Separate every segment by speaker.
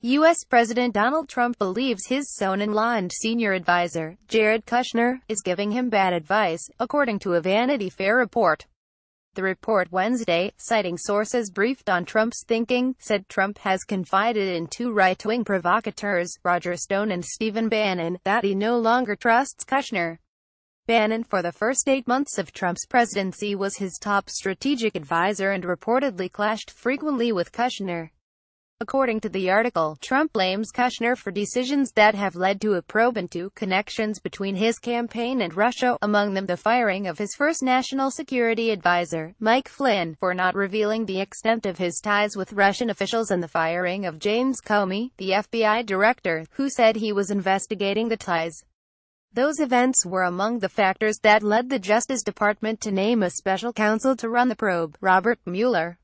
Speaker 1: U.S. President Donald Trump believes his son-in-law and senior advisor, Jared Kushner, is giving him bad advice, according to a Vanity Fair report. The report Wednesday, citing sources briefed on Trump's thinking, said Trump has confided in two right-wing provocateurs, Roger Stone and Stephen Bannon, that he no longer trusts Kushner. Bannon for the first eight months of Trump's presidency was his top strategic advisor and reportedly clashed frequently with Kushner. According to the article, Trump blames Kushner for decisions that have led to a probe into connections between his campaign and Russia, among them the firing of his first national security advisor, Mike Flynn, for not revealing the extent of his ties with Russian officials and the firing of James Comey, the FBI director, who said he was investigating the ties. Those events were among the factors that led the Justice Department to name a special counsel to run the probe, Robert Mueller.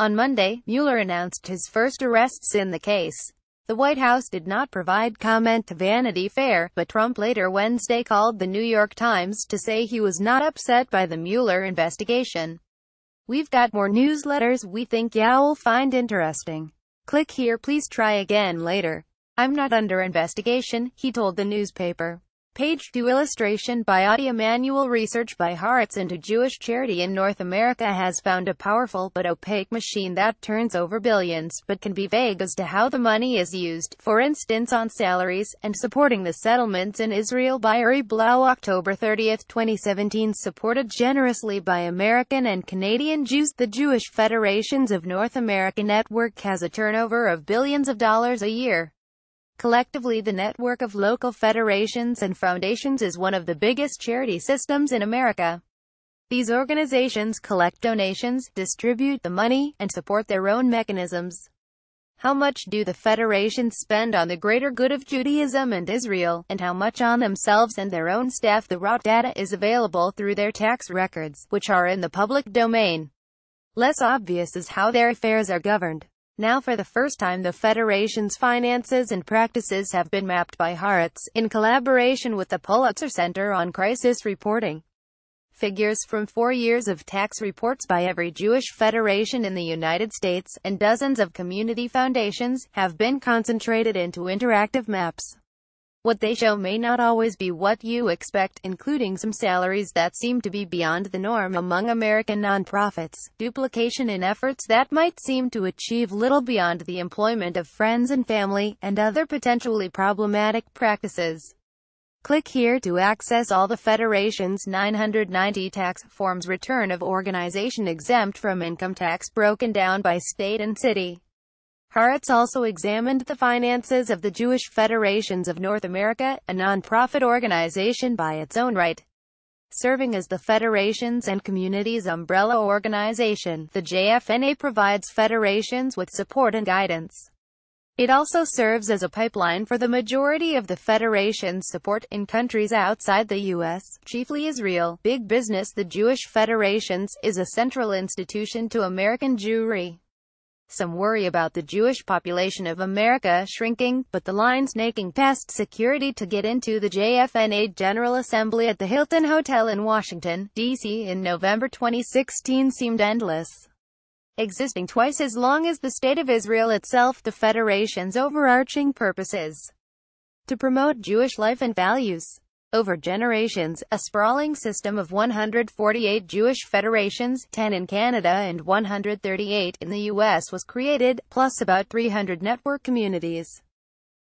Speaker 1: On Monday, Mueller announced his first arrests in the case. The White House did not provide comment to Vanity Fair, but Trump later Wednesday called the New York Times to say he was not upset by the Mueller investigation. We've got more newsletters we think you'll find interesting. Click here please try again later. I'm not under investigation, he told the newspaper. Page 2 illustration by Audi Manual research by Haaretz into Jewish charity in North America has found a powerful but opaque machine that turns over billions, but can be vague as to how the money is used, for instance on salaries, and supporting the settlements in Israel by Uri Blau October 30, 2017 supported generously by American and Canadian Jews. The Jewish Federations of North America Network has a turnover of billions of dollars a year. Collectively the network of local federations and foundations is one of the biggest charity systems in America. These organizations collect donations, distribute the money, and support their own mechanisms. How much do the federations spend on the greater good of Judaism and Israel, and how much on themselves and their own staff? The raw data is available through their tax records, which are in the public domain. Less obvious is how their affairs are governed. Now for the first time the Federation's finances and practices have been mapped by Haaretz, in collaboration with the Pulitzer Center on Crisis Reporting. Figures from four years of tax reports by every Jewish federation in the United States, and dozens of community foundations, have been concentrated into interactive maps. What they show may not always be what you expect, including some salaries that seem to be beyond the norm among American nonprofits, duplication in efforts that might seem to achieve little beyond the employment of friends and family, and other potentially problematic practices. Click here to access all the Federation's 990 tax forms return of organization exempt from income tax broken down by state and city. Haaretz also examined the finances of the Jewish Federations of North America, a nonprofit organization by its own right, serving as the Federations and Communities umbrella organization. The JFNA provides federations with support and guidance. It also serves as a pipeline for the majority of the Federation's support in countries outside the U.S., chiefly Israel. Big Business The Jewish Federations is a central institution to American Jewry. Some worry about the Jewish population of America shrinking, but the line snaking past security to get into the JFNA General Assembly at the Hilton Hotel in Washington, D.C. in November 2016 seemed endless. Existing twice as long as the State of Israel itself, the Federation's overarching purpose is to promote Jewish life and values. Over generations, a sprawling system of 148 Jewish federations, 10 in Canada and 138 in the U.S. was created, plus about 300 network communities.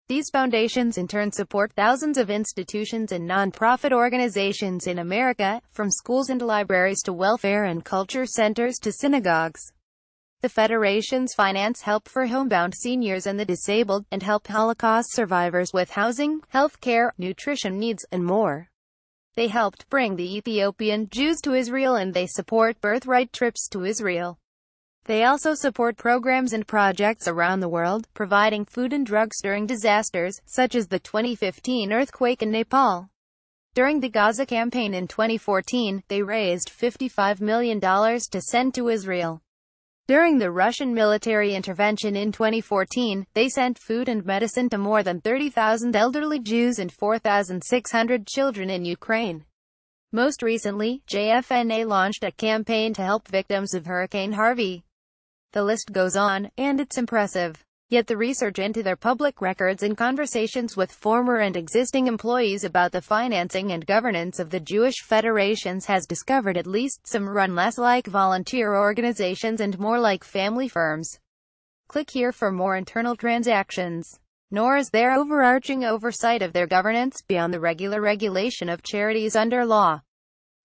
Speaker 1: These foundations in turn support thousands of institutions and nonprofit organizations in America, from schools and libraries to welfare and culture centers to synagogues. The Federations finance help for homebound seniors and the disabled, and help Holocaust survivors with housing, health care, nutrition needs, and more. They helped bring the Ethiopian Jews to Israel and they support birthright trips to Israel. They also support programs and projects around the world, providing food and drugs during disasters, such as the 2015 earthquake in Nepal. During the Gaza campaign in 2014, they raised $55 million to send to Israel. During the Russian military intervention in 2014, they sent food and medicine to more than 30,000 elderly Jews and 4,600 children in Ukraine. Most recently, JFNA launched a campaign to help victims of Hurricane Harvey. The list goes on, and it's impressive. Yet the research into their public records and conversations with former and existing employees about the financing and governance of the Jewish federations has discovered at least some run less like volunteer organizations and more like family firms. Click here for more internal transactions. Nor is there overarching oversight of their governance beyond the regular regulation of charities under law.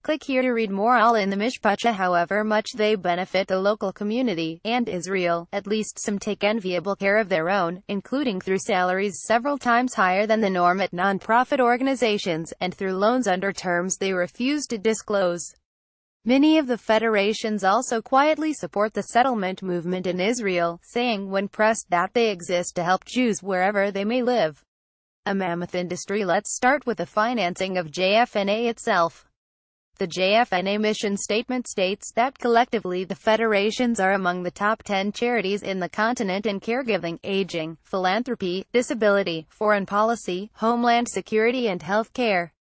Speaker 1: Click here to read more All in the Mishpacha however much they benefit the local community, and Israel, at least some take enviable care of their own, including through salaries several times higher than the norm at non-profit organizations, and through loans under terms they refuse to disclose. Many of the federations also quietly support the settlement movement in Israel, saying when pressed that they exist to help Jews wherever they may live. A mammoth industry let's start with the financing of JFNA itself. The JFNA mission statement states that collectively the federations are among the top 10 charities in the continent in caregiving, aging, philanthropy, disability, foreign policy, homeland security and health care.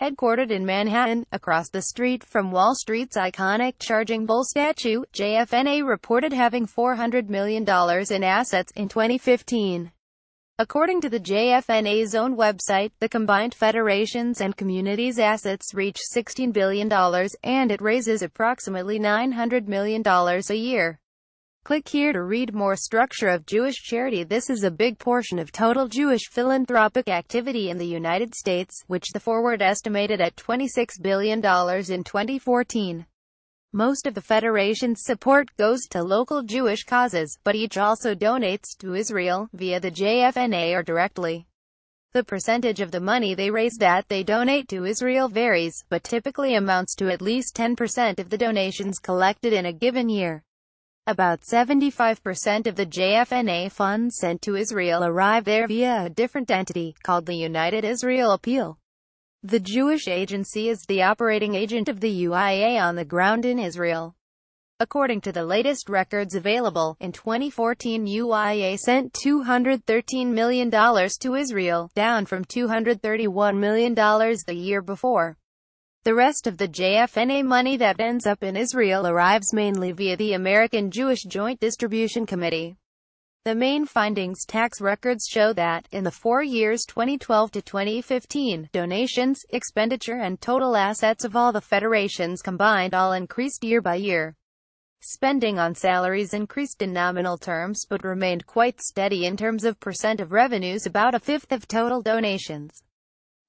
Speaker 1: Headquartered in Manhattan, across the street from Wall Street's iconic Charging Bull statue, JFNA reported having $400 million in assets in 2015. According to the JFNA's own website, the combined federations and communities' assets reach $16 billion, and it raises approximately $900 million a year. Click here to read more structure of Jewish charity. This is a big portion of total Jewish philanthropic activity in the United States, which the forward estimated at $26 billion in 2014. Most of the Federation's support goes to local Jewish causes, but each also donates to Israel, via the JFNA or directly. The percentage of the money they raise that they donate to Israel varies, but typically amounts to at least 10% of the donations collected in a given year. About 75% of the JFNA funds sent to Israel arrive there via a different entity, called the United Israel Appeal. The Jewish Agency is the operating agent of the UIA on the ground in Israel. According to the latest records available, in 2014 UIA sent $213 million to Israel, down from $231 million the year before. The rest of the JFNA money that ends up in Israel arrives mainly via the American Jewish Joint Distribution Committee. The main findings tax records show that, in the four years 2012 to 2015, donations, expenditure and total assets of all the federations combined all increased year by year. Spending on salaries increased in nominal terms but remained quite steady in terms of percent of revenues about a fifth of total donations.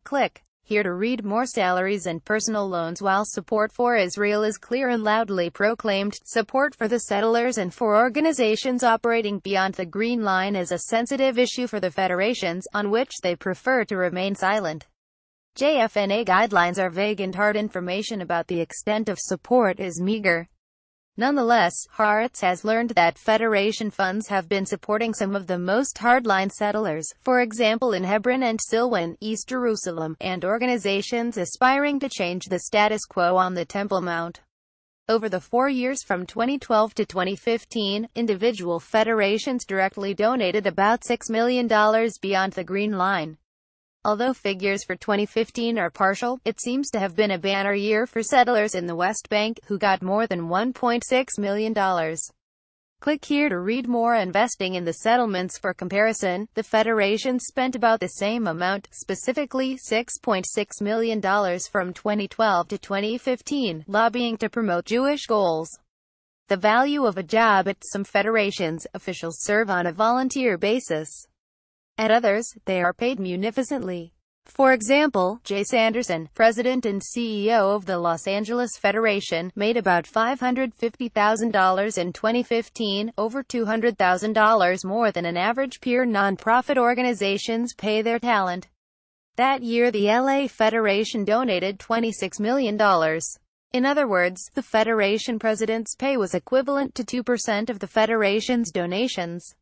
Speaker 1: Click here to read more salaries and personal loans while support for Israel is clear and loudly proclaimed. Support for the settlers and for organizations operating beyond the Green Line is a sensitive issue for the federations, on which they prefer to remain silent. JFNA guidelines are vague and hard information about the extent of support is meager. Nonetheless, Haaretz has learned that Federation funds have been supporting some of the most hardline settlers, for example in Hebron and Silwan, East Jerusalem, and organizations aspiring to change the status quo on the Temple Mount. Over the four years from 2012 to 2015, individual federations directly donated about $6 million beyond the Green Line. Although figures for 2015 are partial, it seems to have been a banner year for settlers in the West Bank, who got more than $1.6 million. Click here to read more investing in the settlements for comparison. The Federation spent about the same amount, specifically $6.6 $6.6 dollars from 2012 to 2015, lobbying to promote Jewish goals. The value of a job at some federations, officials serve on a volunteer basis. At others, they are paid munificently. For example, Jay Sanderson, president and CEO of the Los Angeles Federation, made about $550,000 in 2015, over $200,000 more than an average peer nonprofit organizations pay their talent. That year the LA Federation donated $26 million. In other words, the Federation president's pay was equivalent to 2% of the Federation's donations.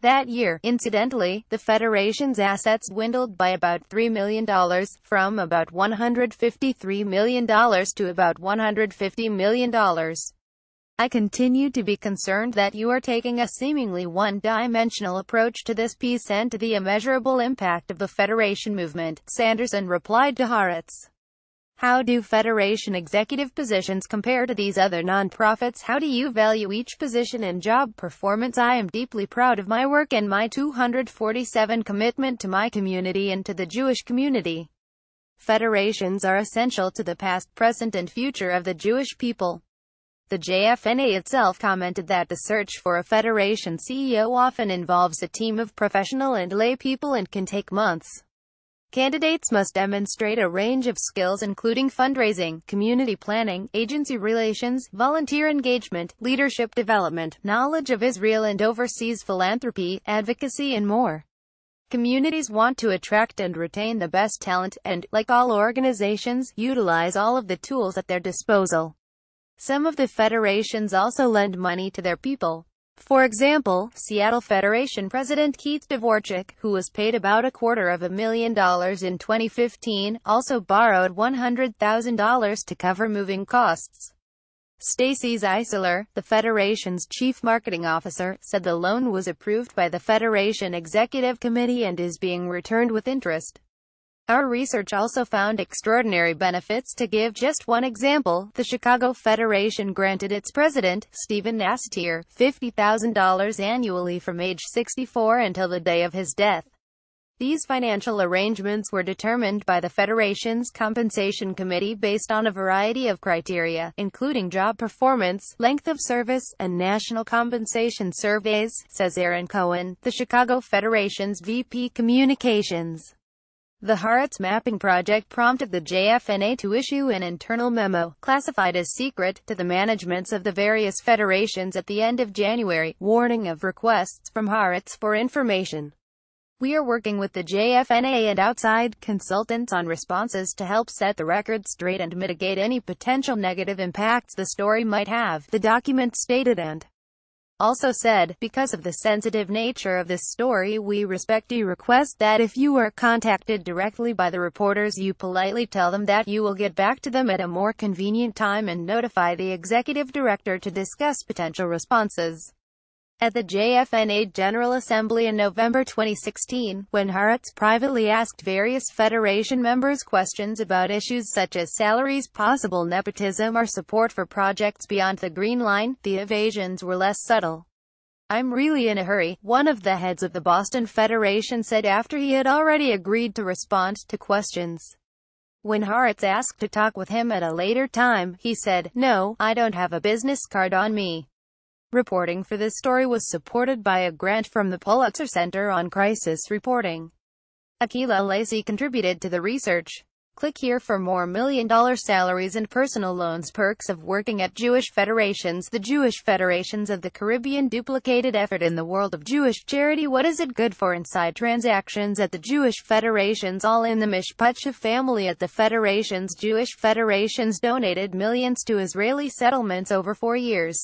Speaker 1: That year, incidentally, the Federation's assets dwindled by about $3 million, from about $153 million to about $150 million. I continue to be concerned that you are taking a seemingly one-dimensional approach to this piece and to the immeasurable impact of the Federation movement, Sanderson replied to Haaretz. How do Federation executive positions compare to these other nonprofits? How do you value each position and job performance? I am deeply proud of my work and my 247 commitment to my community and to the Jewish community. Federations are essential to the past, present and future of the Jewish people. The JFNA itself commented that the search for a federation CEO often involves a team of professional and lay people and can take months. Candidates must demonstrate a range of skills including fundraising, community planning, agency relations, volunteer engagement, leadership development, knowledge of Israel and overseas philanthropy, advocacy and more. Communities want to attract and retain the best talent and, like all organizations, utilize all of the tools at their disposal. Some of the federations also lend money to their people, for example, Seattle Federation President Keith Dvorchak, who was paid about a quarter of a million dollars in 2015, also borrowed $100,000 to cover moving costs. Stacy Zeisler, the Federation's chief marketing officer, said the loan was approved by the Federation Executive Committee and is being returned with interest. Our research also found extraordinary benefits to give just one example, the Chicago Federation granted its president, Stephen Nastier, $50,000 annually from age 64 until the day of his death. These financial arrangements were determined by the Federation's Compensation Committee based on a variety of criteria, including job performance, length of service, and national compensation surveys, says Aaron Cohen, the Chicago Federation's VP Communications. The Haaretz mapping project prompted the JFNA to issue an internal memo, classified as secret, to the managements of the various federations at the end of January, warning of requests from Haaretz for information. We are working with the JFNA and outside consultants on responses to help set the record straight and mitigate any potential negative impacts the story might have, the document stated and also said, because of the sensitive nature of this story we respectfully request that if you are contacted directly by the reporters you politely tell them that you will get back to them at a more convenient time and notify the executive director to discuss potential responses. At the JFNA General Assembly in November 2016, when Haritz privately asked various Federation members questions about issues such as salaries, possible nepotism or support for projects beyond the Green Line, the evasions were less subtle. I'm really in a hurry, one of the heads of the Boston Federation said after he had already agreed to respond to questions. When Haritz asked to talk with him at a later time, he said, No, I don't have a business card on me. Reporting for this story was supported by a grant from the Pulitzer Center on Crisis Reporting. Akila Lacey contributed to the research. Click here for more million-dollar salaries and personal loans perks of working at Jewish federations The Jewish federations of the Caribbean duplicated effort in the world of Jewish charity What is it good for inside transactions at the Jewish federations All in the Mishpacha family at the federations Jewish federations donated millions to Israeli settlements over four years.